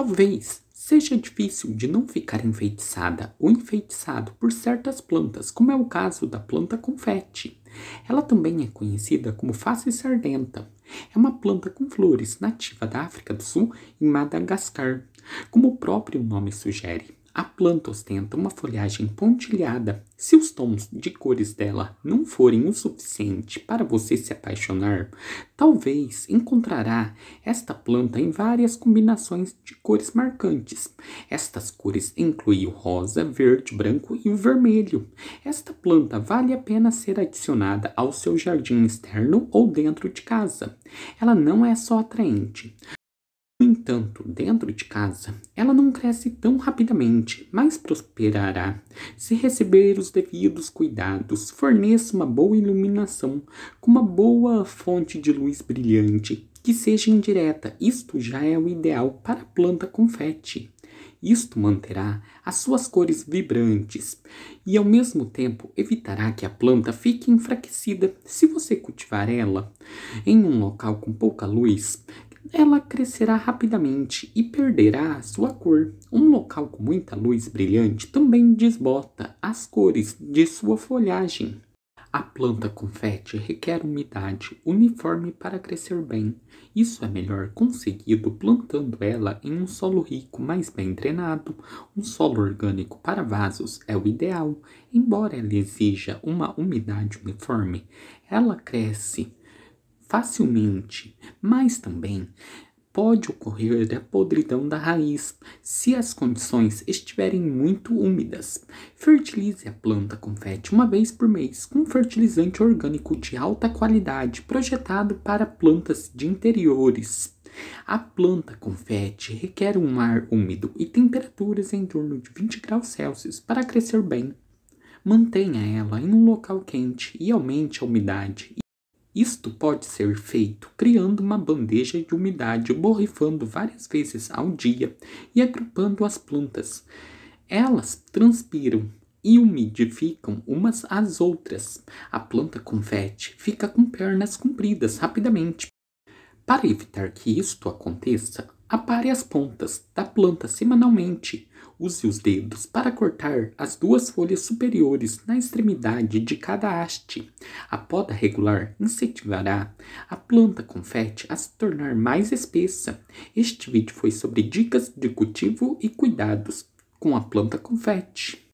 Talvez seja difícil de não ficar enfeitiçada ou enfeitiçado por certas plantas, como é o caso da planta confete. Ela também é conhecida como face sardenta. É uma planta com flores nativa da África do Sul e Madagascar, como o próprio nome sugere. A planta ostenta uma folhagem pontilhada. Se os tons de cores dela não forem o suficiente para você se apaixonar, talvez encontrará esta planta em várias combinações de cores marcantes. Estas cores incluem o rosa, verde, branco e o vermelho. Esta planta vale a pena ser adicionada ao seu jardim externo ou dentro de casa. Ela não é só atraente, entanto, dentro de casa, ela não cresce tão rapidamente, mas prosperará se receber os devidos cuidados, forneça uma boa iluminação, com uma boa fonte de luz brilhante, que seja indireta, isto já é o ideal para a planta confete. Isto manterá as suas cores vibrantes e, ao mesmo tempo, evitará que a planta fique enfraquecida se você cultivar ela em um local com pouca luz, ela crescerá rapidamente e perderá sua cor. Um local com muita luz brilhante também desbota as cores de sua folhagem. A planta confete requer umidade uniforme para crescer bem. Isso é melhor conseguido plantando ela em um solo rico, mais bem drenado. Um solo orgânico para vasos é o ideal, embora ela exija uma umidade uniforme. Ela cresce facilmente, mas também pode ocorrer a podridão da raiz se as condições estiverem muito úmidas. Fertilize a planta com FET uma vez por mês com fertilizante orgânico de alta qualidade projetado para plantas de interiores. A planta com FET requer um ar úmido e temperaturas em torno de 20 graus Celsius para crescer bem. Mantenha ela em um local quente e aumente a umidade. Isto pode ser feito criando uma bandeja de umidade, borrifando várias vezes ao dia e agrupando as plantas. Elas transpiram e umidificam umas às outras. A planta confete fica com pernas compridas rapidamente. Para evitar que isto aconteça, Apare as pontas da planta semanalmente. Use os dedos para cortar as duas folhas superiores na extremidade de cada haste. A poda regular incentivará a planta confete a se tornar mais espessa. Este vídeo foi sobre dicas de cultivo e cuidados com a planta confete.